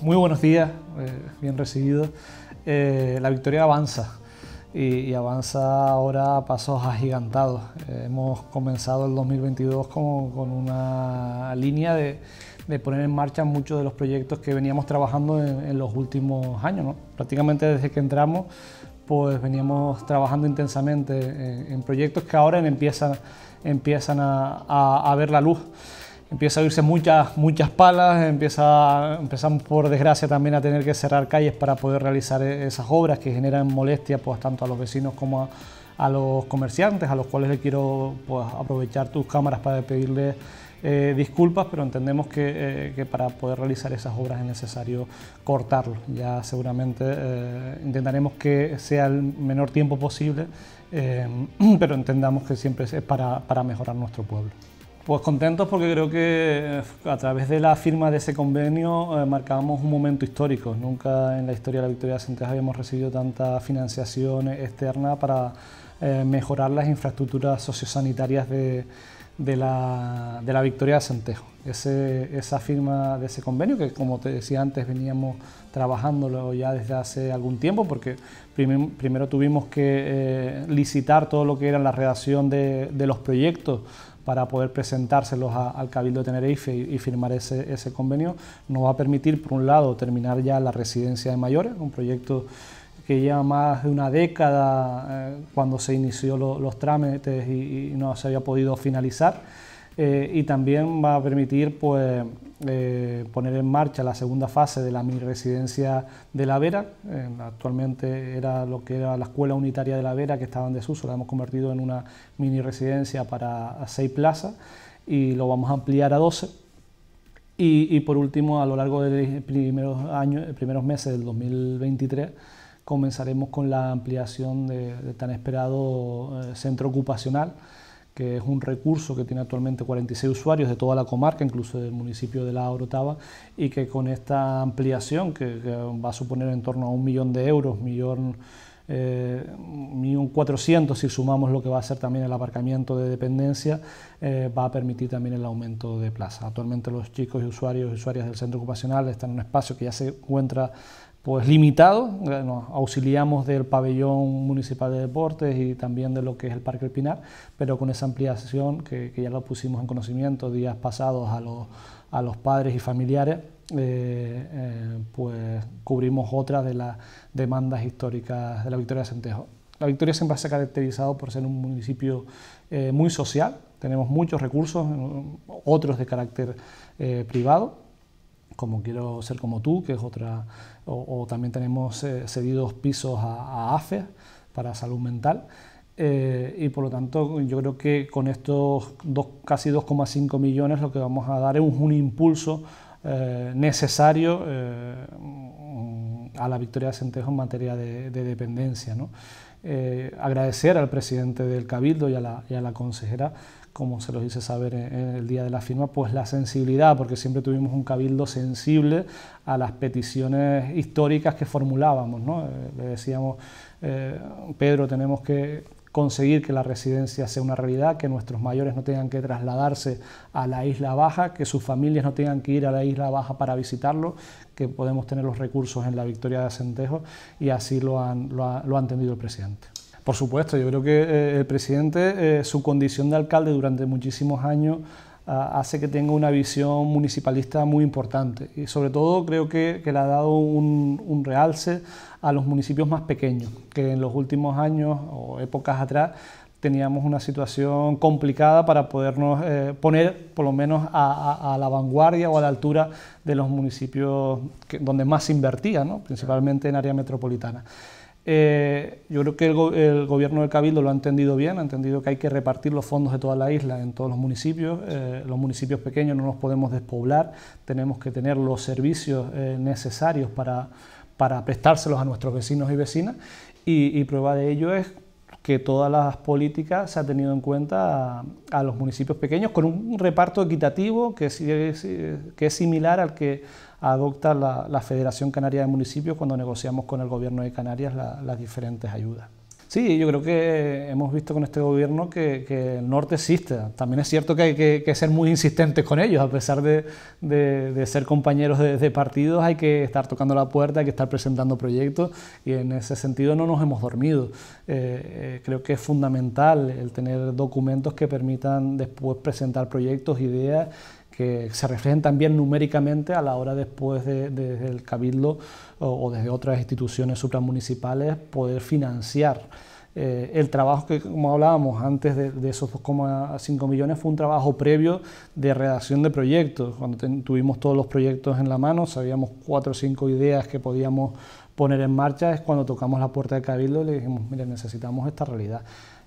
Muy buenos días, eh, bien recibido. Eh, la victoria avanza y, avanza ahora a pasos agigantados. Eh, hemos comenzado el 2022 con, con una línea de, poner en marcha muchos de los proyectos que veníamos trabajando en, los últimos años. ¿no? Prácticamente desde que entramos pues veníamos trabajando intensamente en, proyectos que ahora empiezan, empiezan a ver la luz empieza a irse muchas, muchas palas, empieza, empezamos por desgracia también a tener que cerrar calles para poder realizar e, esas obras que generan molestia pues, tanto a los vecinos como a, los comerciantes, a los cuales le quiero pues, aprovechar tus cámaras para pedirles eh, disculpas, pero entendemos eh, que, para poder realizar esas obras es necesario cortarlo. Ya seguramente eh, intentaremos que sea el menor tiempo posible, pero entendamos que siempre es para mejorar nuestro pueblo. Pues contentos porque creo que eh, a través de la firma de ese convenio eh, marcamos marcábamos un momento histórico. Nunca en la historia de la Victoria de habíamos recibido tanta financiación externa para eh, mejorar las infraestructuras sociosanitarias de, la, Victoria de Centejo. esa firma de ese convenio, que como te decía antes, veníamos trabajándolo ya desde hace algún tiempo, porque primero tuvimos que licitar todo lo que era la redacción de los proyectos para poder presentárselos al Cabildo de Tenerife y, firmar ese, convenio, nos va a permitir, por un lado, terminar ya la residencia de mayores, un proyecto que lleva más de una década eh, cuando se inició los trámites y, no se había podido finalizar, eh, y también va a permitir pues, eh, poner en marcha la segunda fase de la mini residencia de La Vera. Eh, actualmente era lo que era la Escuela Unitaria de La Vera, que estaba en desuso, la hemos convertido en una mini residencia para seis plazas y lo vamos a ampliar a 12. Y, por último, a lo largo de los primeros, eh, primeros meses del 2023, comenzaremos con la ampliación de, tan esperado centro ocupacional que es un recurso que tiene actualmente 46 usuarios de toda la comarca, incluso del municipio de La Orotava, y que con esta ampliación, que, va a suponer en torno a un millón de euros, millón eh, 1.400 si sumamos lo que va a ser también el aparcamiento de dependencia, eh, va a permitir también el aumento de plaza. Actualmente los chicos y usuarios y usuarias del centro ocupacional están en un espacio que ya se encuentra pues limitado, nos auxiliamos del pabellón municipal de deportes y también de lo que es el Parque El Pinar, pero con esa ampliación que, ya lo pusimos en conocimiento días pasados a los, padres y familiares, eh, eh, pues cubrimos otra de las demandas históricas de la Victoria de Centejo. La Victoria siempre se ha caracterizado por ser un municipio eh, muy social, tenemos muchos recursos, otros de carácter privado, como Quiero Ser Como Tú, que es otra, o, también tenemos eh, cedidos pisos a, AFE para salud mental. Eh, y por lo tanto, yo creo que con estos dos, casi 2,5 millones lo que vamos a dar es un, impulso eh, necesario a la victoria de Centejo en materia de, dependencia. agradecer al presidente del Cabildo y a la, y a la consejera como se los dice saber en el día de la firma, pues la sensibilidad, porque siempre tuvimos un cabildo sensible a las peticiones históricas que formulábamos. ¿no? Eh, le decíamos, eh, Pedro, tenemos que conseguir que la residencia sea una realidad, que nuestros mayores no tengan que trasladarse a la isla baja, que sus familias no tengan que ir a la isla baja para visitarlo, que podemos tener los recursos en la Victoria de Acentejo y así lo han, lo ha entendido el presidente. Por supuesto, yo creo que eh, el presidente, eh, su condición de alcalde durante muchísimos años, ah, hace que tenga una visión municipalista muy importante y sobre todo creo que, le ha dado un, realce a los municipios más pequeños, que en los últimos años o épocas atrás teníamos una situación complicada para podernos eh, poner por lo menos a, la vanguardia o a la altura de los municipios donde más se invertía, ¿no? principalmente en área metropolitana. Eh, yo creo que el, gobierno del Cabildo lo ha entendido bien, ha entendido que hay que repartir los fondos de toda la isla en todos los municipios. Eh, los municipios pequeños no nos podemos despoblar, tenemos que tener los servicios eh, necesarios para, para prestárselos a nuestros vecinos y vecinas. y, prueba de ello es que todas las políticas se han tenido en cuenta a, los municipios pequeños con un reparto equitativo que es, que es similar al que adopta la, Federación Canaria de Municipios cuando negociamos con el Gobierno de Canarias las diferentes ayudas. Sí, yo creo que hemos visto con este gobierno que, el norte existe. También es cierto que hay que, ser muy insistentes con ellos, a pesar de, ser compañeros de, partidos, hay que estar tocando la puerta, hay que estar presentando proyectos y en ese sentido no nos hemos dormido. Eh, eh, creo que es fundamental el tener documentos que permitan después presentar proyectos, ideas que se reflejen también numéricamente a la hora después de, desde el Cabildo o, desde otras instituciones supramunicipales poder financiar. Eh, el trabajo que, como hablábamos antes, de, esos 2,5 millones fue un trabajo previo de redacción de proyectos. Cuando tuvimos todos los proyectos en la mano, sabíamos cuatro o cinco ideas que podíamos poner en marcha, es cuando tocamos la puerta del Cabildo y le dijimos, mire, necesitamos esta realidad.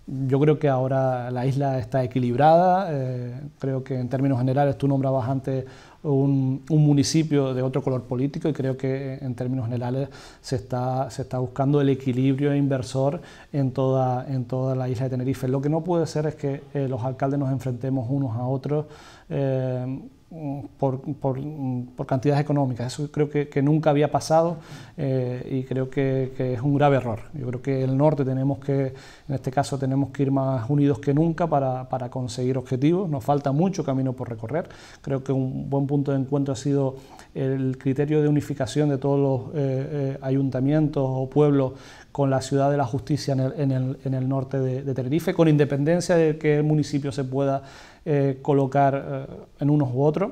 Yo creo que ahora la isla está equilibrada, eh, creo que en términos generales tú nombrabas antes un, municipio de otro color político y creo que en términos generales se está, se está buscando el equilibrio inversor en toda, en toda la isla de Tenerife. Lo que no puede ser es que eh, los alcaldes nos enfrentemos unos a otros. Eh, Mm, por, por, mm, por, cantidades económicas. Eso creo que, nunca había pasado eh, y creo que, es un grave error. Yo creo que el norte tenemos que, en este caso, tenemos que ir más unidos que nunca para, conseguir objetivos. Nos falta mucho camino por recorrer. Creo que un buen punto de encuentro ha sido el criterio de unificación de todos los eh, eh, ayuntamientos o pueblos con la ciudad de la justicia en el, norte de, de Tenerife, con independencia de que el municipio se pueda eh, colocar eh, en unos u otros.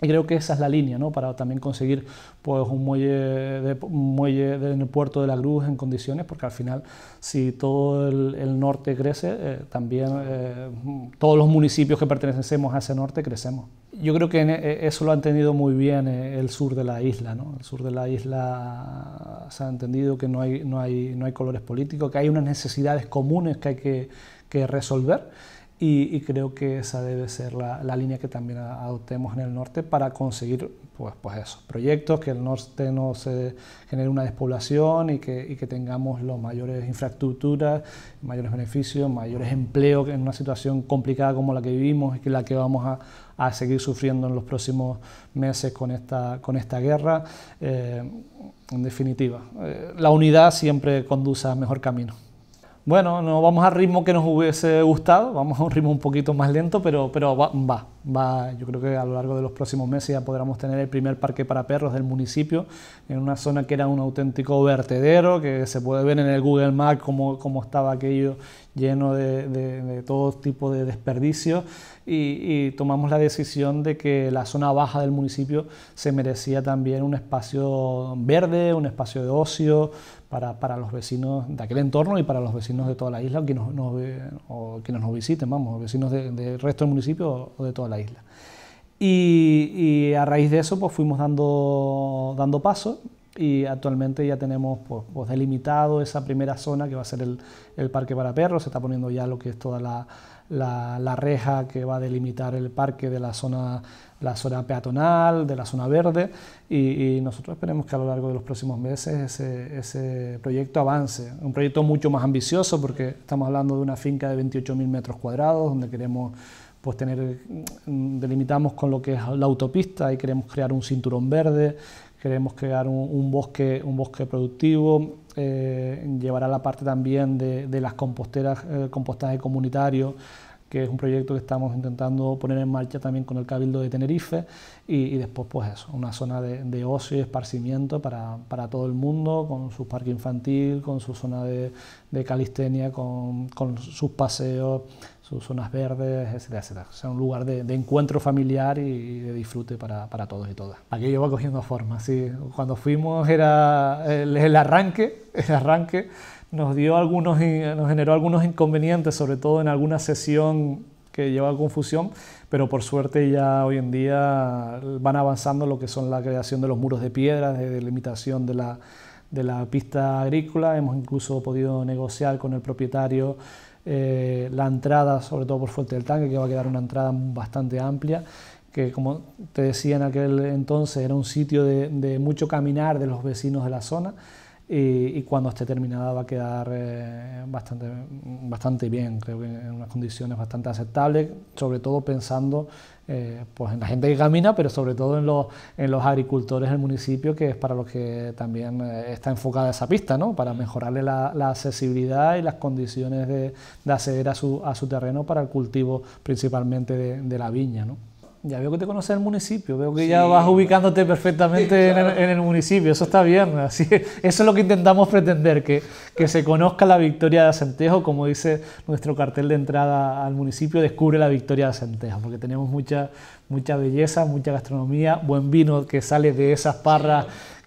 Y creo que esa es la línea, ¿no? Para también conseguir pues, un muelle, de, muelle del en el puerto de la Cruz en condiciones, porque al final, si todo el, norte crece, eh, también todos los municipios que pertenecemos a ese norte crecemos. Yo creo que e, eso lo ha entendido muy bien el sur de la isla, ¿no? El sur de la isla se ha entendido que no hay, no hay, no hay colores políticos, que hay unas necesidades comunes que hay que, que resolver y, creo que esa debe ser la, la, línea que también adoptemos en el norte para conseguir pues, pues esos proyectos, que el norte no se genere una despoblación y que, y que tengamos las mayores infraestructuras, mayores beneficios, mayores empleos en una situación complicada como la que vivimos y que la que vamos a, a seguir sufriendo en los próximos meses con esta, con esta guerra. Eh, en definitiva, eh, la unidad siempre conduce a mejor camino. Bueno, no vamos al ritmo que nos hubiese gustado, vamos a un ritmo un poquito más lento, pero, pero va. va yo creo que a lo largo de los próximos meses ya podremos tener el primer parque para perros del municipio, en una zona que era un auténtico vertedero, que se puede ver en el Google Maps cómo, como estaba aquello lleno de, de, todo tipo de desperdicios y, tomamos la decisión de que la zona baja del municipio se merecía también un espacio verde, un espacio de ocio para, para los vecinos de aquel entorno y para los vecinos de toda la isla o quienes nos, nos, nos visiten, vamos, vecinos del resto del municipio o de toda la isla isla. Y, a raíz de eso pues fuimos dando, dando paso y actualmente ya tenemos pues, pues delimitado esa primera zona que va a ser el, parque para perros, se está poniendo ya lo que es toda la, reja que va a delimitar el parque de la zona, la zona peatonal, de la zona verde y, nosotros esperemos que a lo largo de los próximos meses ese, ese, proyecto avance, un proyecto mucho más ambicioso porque estamos hablando de una finca de 28.000 metros cuadrados donde queremos pues tener, mm, delimitamos con lo que es la autopista y queremos crear un cinturón verde, queremos crear un, bosque, un bosque productivo, eh, llevará la parte también de, las composteras, eh, compostaje comunitario, que es un proyecto que estamos intentando poner en marcha también con el Cabildo de Tenerife, y, después pues eso, una zona de, ocio y esparcimiento para, todo el mundo, con su parque infantil, con su zona de, de calistenia, con, con sus paseos sus zonas verdes, etcétera, etcétera. O sea, un lugar de, encuentro familiar y de disfrute para, para, todos y todas. Aquello va cogiendo forma, sí. Cuando fuimos era el, el arranque, el arranque nos dio algunos, nos generó algunos inconvenientes, sobre todo en alguna sesión que lleva confusión, pero por suerte ya hoy en día van avanzando lo que son la creación de los muros de piedra, de delimitación de la, de la pista agrícola. Hemos incluso podido negociar con el propietario eh, la entrada, sobre todo por Fuerte del Tanque, que va a quedar una entrada bastante amplia, que como te decía en aquel entonces era un sitio de, mucho caminar de los vecinos de la zona. Y, cuando esté terminada va a quedar eh, bastante, bastante bien, creo que en unas condiciones bastante aceptables, sobre todo pensando eh, pues en la gente que camina, pero sobre todo en los, en los agricultores del municipio, que es para los que también eh, está enfocada esa pista, ¿no? para mm. mejorarle la, accesibilidad y las condiciones de, acceder a su, a su, terreno para el cultivo principalmente de, de la viña. ¿no? Ya veo que te conoces el municipio, veo que ya vas ubicándote perfectamente en, el, municipio, eso está bien, así, eso es lo que intentamos pretender, que, que se conozca la victoria de Acentejo, como dice nuestro cartel de entrada al municipio, descubre la victoria de Acentejo, porque tenemos mucha, mucha belleza, mucha gastronomía, buen vino que sale de esas parras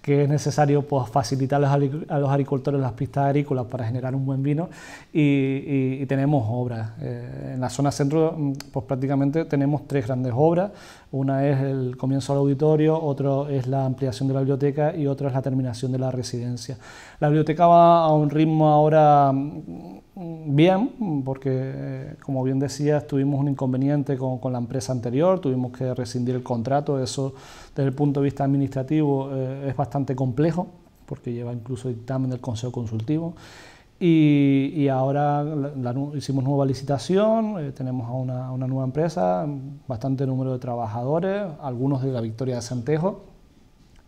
que es necesario pues, facilitar a los agricultores las pistas agrícolas para generar un buen vino y, tenemos obras. Eh, en la zona centro mm, pues, prácticamente tenemos tres grandes obras, una es el comienzo del auditorio, otro es la ampliación de la biblioteca y otra es la terminación de la residencia. La biblioteca va a un ritmo ahora mm, bien, porque eh, como bien decías, tuvimos un inconveniente con, la empresa anterior, tuvimos que rescindir el contrato, eso desde el punto de vista administrativo eh, es bastante complejo, porque lleva incluso dictamen del Consejo Consultivo. Y, ahora hicimos nueva licitación, eh, tenemos a una, una, nueva empresa, bastante número de trabajadores, algunos de la Victoria de Santejo.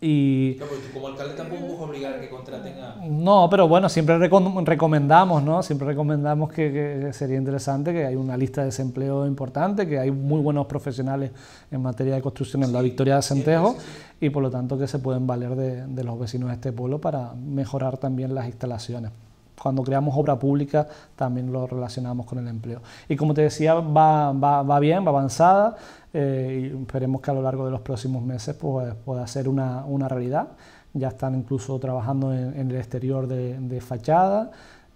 Y, pero como alcalde tampoco puedes obligar a que contraten a... No, pero bueno, siempre recomendamos, ¿no? Siempre recomendamos que, sería interesante, que hay una lista de desempleo importante, que hay muy buenos profesionales en materia de construcción en la Victoria de Santejo y por lo tanto que se pueden valer de los vecinos de este pueblo para mejorar también las instalaciones cuando creamos obra pública también lo relacionamos con el empleo. Y como te decía, va, va, va bien, va avanzada eh, y esperemos que a lo largo de los próximos meses pues, pueda ser una, una realidad. Ya están incluso trabajando en, el exterior de, fachada.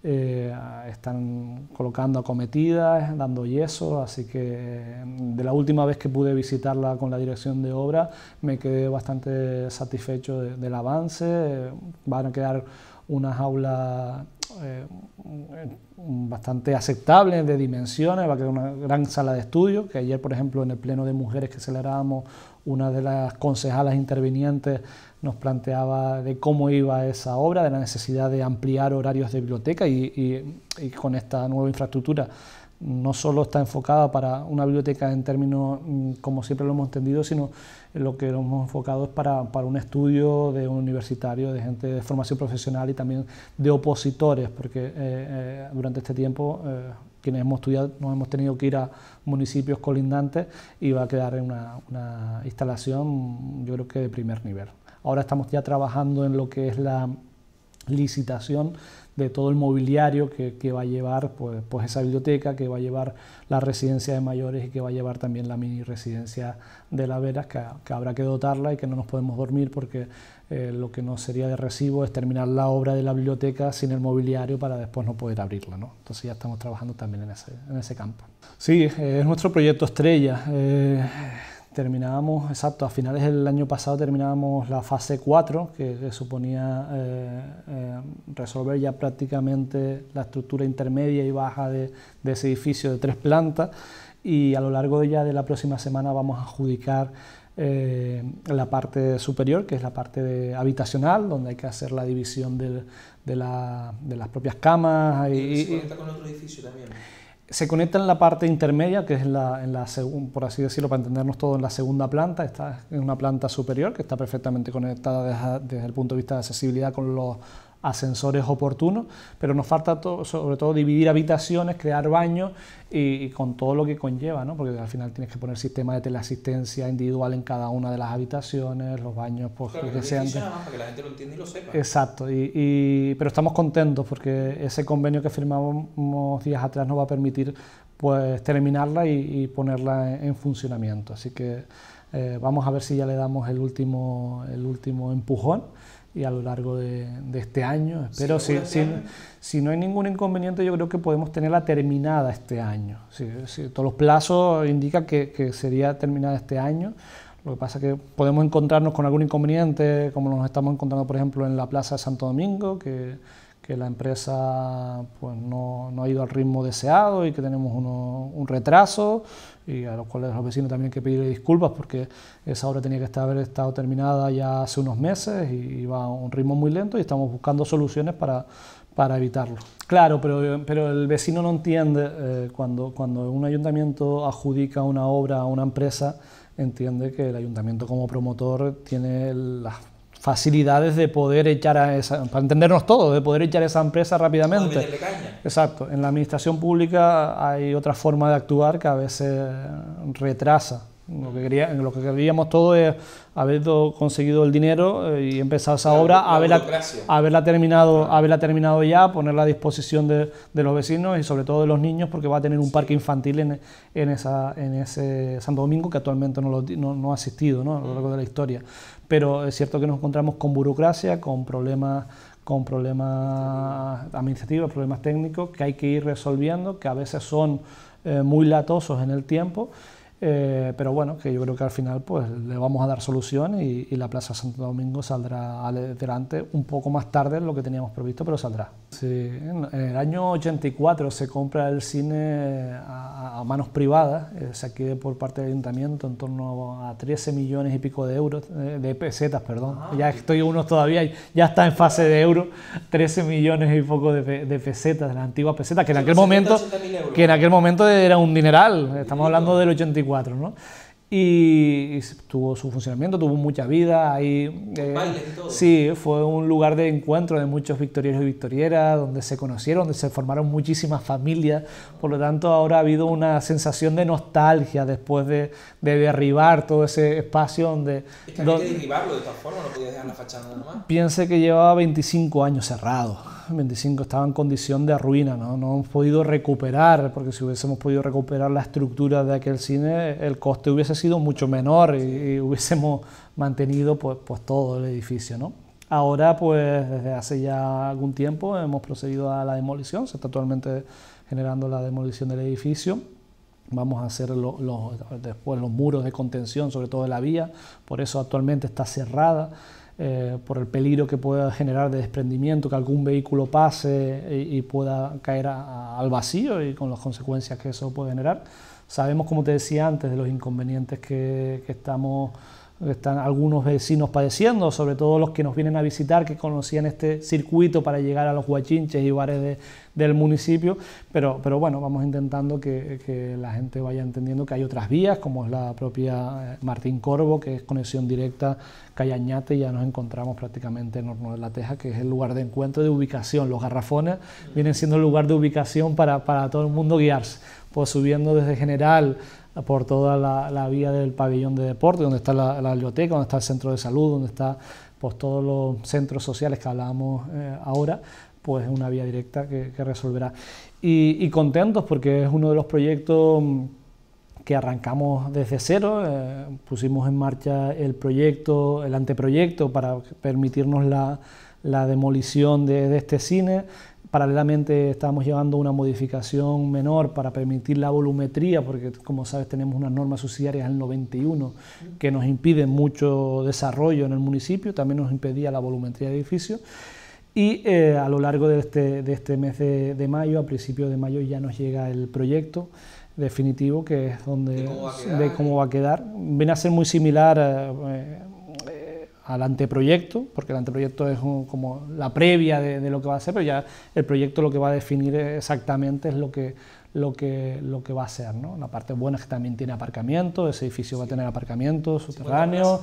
Eh, están colocando acometidas, dando yeso, así que eh, de la última vez que pude visitarla con la dirección de obra me quedé bastante satisfecho del avance, van a quedar una jaula eh, eh, bastante aceptable de dimensiones, va a quedar una gran sala de estudio, que ayer, por ejemplo, en el Pleno de Mujeres que celebrábamos, una de las concejalas intervinientes nos planteaba de cómo iba esa obra, de la necesidad de ampliar horarios de biblioteca y, y con esta nueva infraestructura no solo está enfocada para una biblioteca en términos, mm, como siempre lo hemos entendido, sino lo que hemos enfocado es para, un estudio de un universitario, de gente de formación profesional y también de opositores, porque eh, eh, durante este tiempo eh, quienes hemos estudiado nos hemos tenido que ir a municipios colindantes y va a quedar en una instalación yo creo que de primer nivel. Ahora estamos ya trabajando en lo que es la licitación de todo el mobiliario que, va a llevar pues, pues, esa biblioteca, que va a llevar la residencia de mayores y que va a llevar también la mini residencia de la Vera, que, habrá que dotarla y que no nos podemos dormir porque eh, lo que no sería de recibo es terminar la obra de la biblioteca sin el mobiliario para después no poder abrirla. ¿no? Entonces ya estamos trabajando también en ese, campo. Sí, es nuestro proyecto estrella. Eh, terminábamos, exacto, a finales del año pasado terminábamos la fase 4, que, suponía eh, eh, resolver ya prácticamente la estructura intermedia y baja de, ese edificio de tres plantas, y a lo largo de ya de la próxima semana vamos a adjudicar eh, la parte superior, que es la parte habitacional, donde hay que hacer la división de, las propias camas. Y, y se conecta con otro edificio también se conecta en la parte intermedia, que es la, en la por así decirlo, para entendernos todo, en la segunda planta. Está en una planta superior que está perfectamente conectada desde, desde, el punto de vista de accesibilidad con los ascensores oportunos, pero nos falta sobre todo dividir habitaciones, crear baños y, con todo lo que conlleva, ¿no? porque al final tienes que poner sistema de teleasistencia individual en cada una de las habitaciones, los baños, pues que, sean... para que la gente lo entienda y lo sepa. Exacto, y, pero estamos contentos porque ese convenio que firmamos días atrás nos va a permitir pues terminarla y, ponerla en, funcionamiento. Así que eh, vamos a ver si ya le damos el último, el último empujón y a lo largo de, este año. ...pero si, si, si, no hay ningún inconveniente, yo creo que podemos tenerla terminada este año. todos los plazos indican que, que, sería terminada este año. Lo que pasa es que podemos encontrarnos con algún inconveniente, como nos estamos encontrando, por ejemplo, en la Plaza de Santo Domingo, que que la empresa pues, no, no, ha ido al ritmo deseado y que tenemos uno, un retraso y a los cuales los vecinos también hay que pedirle disculpas porque esa obra tenía que estar, haber estado terminada ya hace unos meses y, y va a un ritmo muy lento y estamos buscando soluciones para, para evitarlo. Claro, pero, pero el vecino no entiende eh, cuando, cuando un ayuntamiento adjudica una obra a una empresa, entiende que el ayuntamiento como promotor tiene las facilidades de poder echar a esa, entendernos todos, de poder echar esa empresa rápidamente. Exacto, en la administración pública hay otra forma de actuar que a veces retrasa. Lo que, lo que queríamos todos es haber conseguido el dinero eh, y empezar esa obra, haberla, terminado, haberla terminado ya, ponerla a disposición de, los vecinos y sobre todo de los niños, porque va a tener un parque infantil en, ese Santo Domingo que actualmente no, ha asistido a lo largo de la historia pero es cierto que nos encontramos con burocracia, con problemas con problemas administrativos, problemas técnicos que hay que ir resolviendo, que a veces son eh, muy latosos en el tiempo eh, pero bueno, que yo creo que al final pues, le vamos a dar solución y, la Plaza Santo Domingo saldrá adelante un poco más tarde de lo que teníamos previsto, pero saldrá. Sí, en el año 84 se compra el cine a, manos privadas, eh, se adquiere por parte del ayuntamiento en torno a 13 millones y pico de euros, eh, de pesetas, perdón. Ah. ya estoy unos todavía, ya está en fase de euro, 13 millones y poco de, pesetas, de las antiguas pesetas, que en aquel momento, que en aquel momento era un dineral. Estamos hablando del 84 y, tuvo su funcionamiento, tuvo mucha vida. Ahí, eh, Sí, fue un lugar de encuentro de muchos victorieros y victorieras, donde se conocieron, donde se formaron muchísimas familias. Por lo tanto, ahora ha habido una sensación de nostalgia después de, de derribar todo ese espacio donde. Es que derribarlo de todas formas, no podías dejar la fachada nomás. Piense que llevaba 25 años cerrado 25 estaba en condición de ruina, ¿no? no hemos podido recuperar, porque si hubiésemos podido recuperar la estructura de aquel cine, el coste hubiese sido mucho menor y, hubiésemos mantenido pues, pues, todo el edificio. ¿no? Ahora, pues desde hace ya algún tiempo hemos procedido a la demolición, se está actualmente generando la demolición del edificio. Vamos a hacer después los muros de contención, sobre todo de la vía, por eso actualmente está cerrada. Eh, por el peligro que pueda generar de desprendimiento, que algún vehículo pase y, pueda caer al vacío y con las consecuencias que eso puede generar. Sabemos, como te decía antes, de los inconvenientes que, que estamos están algunos vecinos padeciendo, sobre todo los que nos vienen a visitar, que conocían este circuito para llegar a los huachinches y bares del municipio, pero, pero bueno, vamos intentando que, la gente vaya entendiendo que hay otras vías, como es la propia eh, Martín Corvo, que es conexión directa Callañate, y ya nos encontramos prácticamente en Horno de la Teja, que es el lugar de encuentro de ubicación. Los garrafones vienen siendo el lugar de ubicación para, para todo el mundo guiarse, pues subiendo desde General por toda la, vía del pabellón de deporte, donde está la, biblioteca, donde está el centro de salud, donde está pues, todos los centros sociales que hablábamos eh, ahora, pues es una vía directa que, resolverá. Y, contentos porque es uno de los proyectos mm, que arrancamos desde cero, eh, pusimos en marcha el proyecto, el anteproyecto para permitirnos la, demolición de este cine, Paralelamente estamos llevando una modificación menor para permitir la volumetría, porque como sabes tenemos unas normas subsidiarias del 91 que nos impiden mucho desarrollo en el municipio, también nos impedía la volumetría de edificios. Y eh, a lo largo de este, este mes de, mayo, a principios de mayo ya nos llega el proyecto definitivo, que es donde de cómo va a quedar. a Viene a ser muy similar. Eh, al anteproyecto, porque el anteproyecto es como la previa de, lo que va a ser, pero ya el proyecto lo que va a definir exactamente es lo que, lo que, lo que va a ser. ¿no? La parte buena es que también tiene aparcamiento, ese edificio va a tener aparcamiento subterráneo,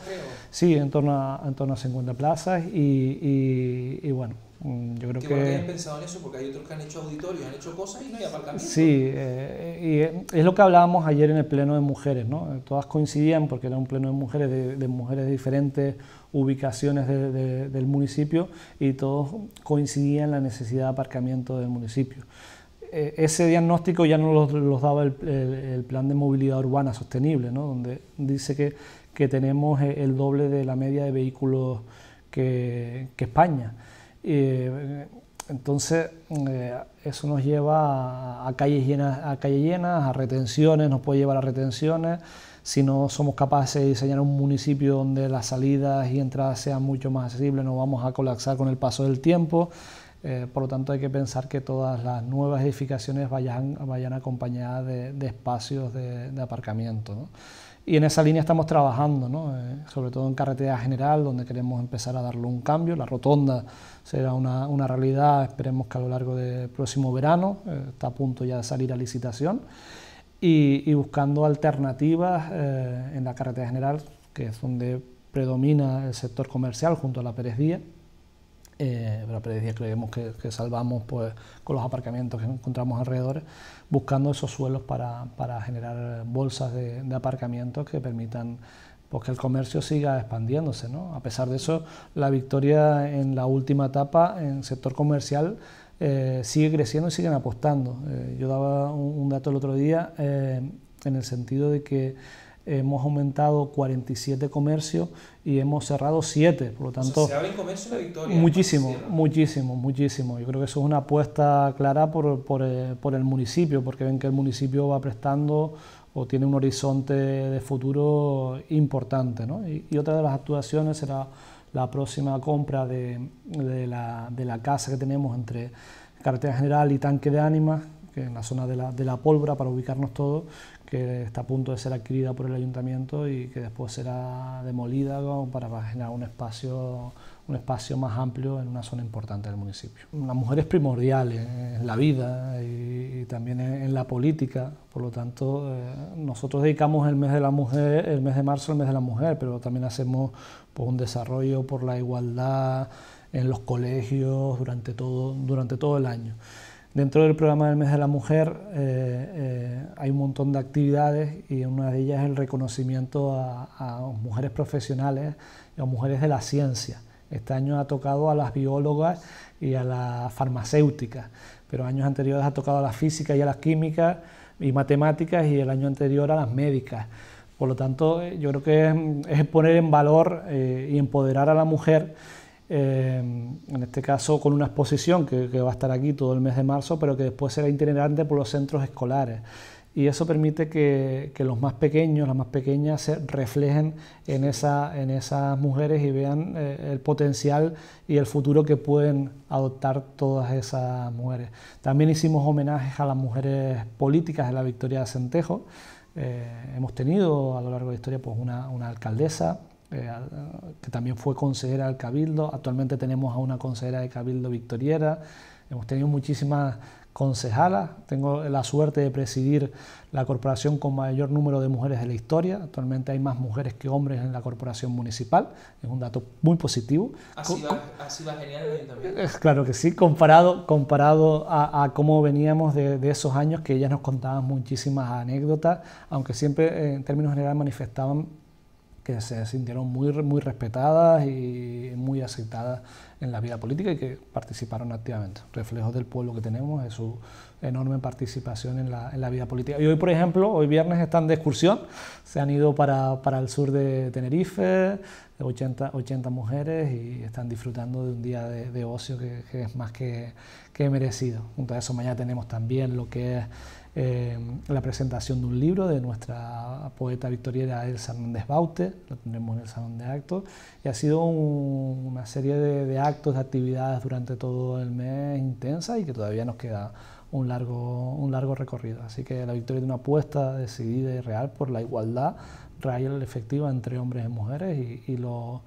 sí, en torno, a, en torno a 50 plazas y, y, y bueno, Mm, yo creo que... pensado en eso, porque hay otros que han hecho auditorios, han hecho cosas y no hay aparcamiento. Sí, eh, y eh, es lo que hablábamos ayer en el pleno de mujeres, ¿no? Eh, todas coincidían, porque era un pleno de mujeres, de, mujeres de diferentes ubicaciones del municipio, y todos coincidían en la necesidad de aparcamiento del municipio. ese diagnóstico ya no los, daba el, plan de movilidad urbana sostenible, ¿no? Donde dice que, tenemos el doble de la media de vehículos que España entonces, eh, eso nos lleva a, calles llenas, a calles llenas, a retenciones, nos puede llevar a retenciones. Si no somos capaces de diseñar un municipio donde las salidas y entradas sean mucho más accesibles, nos vamos a colapsar con el paso del tiempo. Eh, por lo tanto, hay que pensar que todas las nuevas edificaciones vayan, acompañadas de, espacios de, aparcamiento. Y en esa línea estamos trabajando, ¿no? Eh, sobre todo en carretera general, donde queremos empezar a darle un cambio. La rotonda será una, una realidad, esperemos que a lo largo del próximo verano, eh, está a punto ya de salir a licitación, y, buscando alternativas eh, en la carretera general, que es donde predomina el sector comercial junto a la Pérez Díaz, eh, pero creemos que, salvamos pues, con los aparcamientos que encontramos alrededor, buscando esos suelos para, generar bolsas de, aparcamientos que permitan pues, que el comercio siga expandiéndose. A pesar de eso, la victoria en la última etapa en sector comercial eh, sigue creciendo y siguen apostando. Eh, yo daba un, dato el otro día eh, en el sentido de que hemos aumentado 47 comercios y hemos cerrado 7. Por lo tanto, ¿se Victoria? Muchísimo, muchísimo, muchísimo. Yo creo que eso es una apuesta clara eh, por, el municipio, porque ven que el municipio va prestando o tiene un horizonte de futuro importante. ¿no? Y, otra de las actuaciones será la próxima compra de, la, de la casa que tenemos entre Carretera General y Tanque de Ánimas, que en la zona de la, de pólvora para ubicarnos todos, que está a punto de ser adquirida por el ayuntamiento y que después será demolida para generar un espacio un espacio más amplio en una zona importante del municipio. La mujer es primordial en la vida y, también en la política, por lo tanto eh, nosotros dedicamos el mes de la mujer, el mes de marzo, el mes de la mujer, pero también hacemos pues, un desarrollo por la igualdad en los colegios durante todo, durante todo el año. Dentro del programa del Mes de la Mujer eh, eh, hay un montón de actividades y una de ellas es el reconocimiento a, mujeres profesionales y a mujeres de la ciencia. Este año ha tocado a las biólogas y a las farmacéuticas, pero años anteriores ha tocado a las físicas y a las químicas y matemáticas y el año anterior a las médicas. Por lo tanto, eh, yo creo que es, poner en valor y empoderar a la mujer Em, en este caso con una exposición que, va a estar aquí todo el mes de marzo, pero que después será itinerante por los centros escolares. Y eso permite que, los más pequeños, las más pequeñas, se reflejen en, esas mujeres y vean eh, el potencial y el futuro que pueden adoptar todas esas mujeres. También hicimos homenajes a las mujeres políticas de la Victoria de Centejo. Eh, hemos tenido a lo largo de la historia pues, una alcaldesa, eh, que también fue consejera del Cabildo. Actualmente tenemos a una consejera de Cabildo Victoriera. Hemos tenido muchísimas concejalas. Tengo la suerte de presidir la corporación con mayor número de mujeres de la historia. Actualmente hay más mujeres que hombres en la corporación municipal. Es un dato muy positivo. Así va, así genial eh, Claro que sí, comparado, comparado a, cómo veníamos de, de, esos años que ellas nos contaban muchísimas anécdotas, aunque siempre eh, en términos generales manifestaban que se sintieron muy, muy respetadas y muy aceptadas en la vida política y que participaron activamente. Reflejos del pueblo que tenemos es su enorme participación en la, en la, vida política. Y hoy, por ejemplo, hoy viernes están de excursión, se han ido para, para el sur de Tenerife, 80, 80 mujeres y están disfrutando de un día de, de ocio que, es más que, que merecido. Junto a eso mañana tenemos también lo que es Em, la presentación de un libro de nuestra poeta victoriana Elsa Hernández Baute, lo tendremos en el Salón de Actos, y ha sido una serie de, actos, de actividades durante todo el mes intensa y que todavía nos queda un largo, un largo recorrido. Así que la victoria de una apuesta decidida y real por la igualdad real y efectiva entre hombres y mujeres y, y los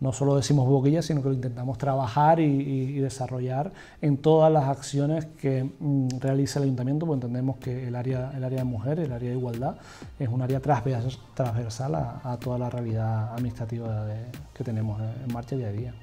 no solo decimos boquilla, sino que lo intentamos trabajar y, desarrollar en todas las acciones que mm, realiza el ayuntamiento, porque entendemos que el área, el área de mujeres, el área de igualdad, es un área transversal, a, toda la realidad administrativa que tenemos en marcha día a día.